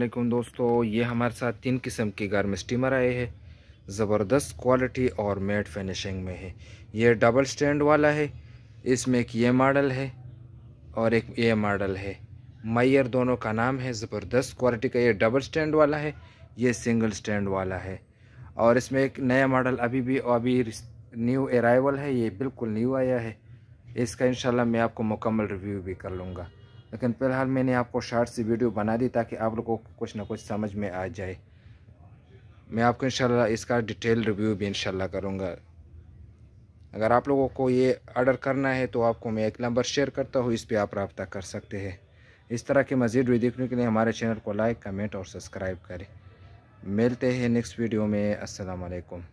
लेकिन दोस्तों ये हमारे साथ तीन किस्म के गार्म स्टीमर आए हैं ज़बरदस्त क्वालिटी और मेट फिनिशिंग में है ये डबल स्टैंड वाला है इसमें एक ये मॉडल है और एक ये मॉडल है मैयर दोनों का नाम है ज़बरदस्त क्वालिटी का ये डबल स्टैंड वाला है ये सिंगल स्टैंड वाला है और इसमें एक नया मॉडल अभी भी अभी न्यू अराइवल है ये बिल्कुल न्यू आया है इसका इन मैं आपको मुकम्मल रिव्यू भी कर लूँगा लेकिन फ़िलहाल मैंने आपको शार्ट सी वीडियो बना दी ताकि आप लोगों को कुछ ना कुछ समझ में आ जाए मैं आपको इंशाल्लाह इसका डिटेल रिव्यू भी इंशाल्लाह करूँगा अगर आप लोगों को ये आर्डर करना है तो आपको मैं एक नंबर शेयर करता हूँ इस पर आप रबता कर सकते हैं इस तरह के मज़ीद वीडियो देखने के लिए हमारे चैनल को लाइक कमेंट और सब्सक्राइब करें मिलते हैं नेक्स्ट वीडियो में असलकम